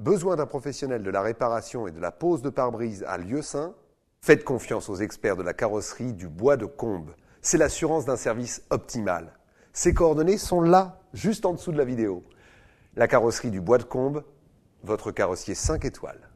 Besoin d'un professionnel de la réparation et de la pose de pare-brise à Lieu-Saint Faites confiance aux experts de la carrosserie du bois de combe. C'est l'assurance d'un service optimal. Ces coordonnées sont là, juste en dessous de la vidéo. La carrosserie du bois de combe, votre carrossier 5 étoiles.